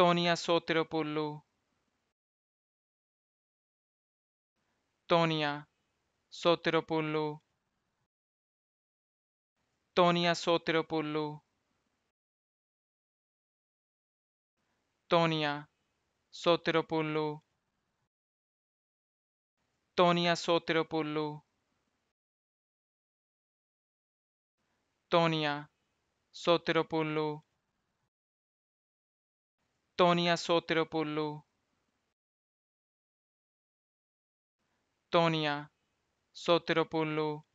Tonia Soteropoulou Tonia Soteropoulou Tonia Soteropoulou Tonia Soteropoulou Tonia Soteropoulou Tonia Soteropoulou Tonia Soteropoulou Tonia Soteropoulou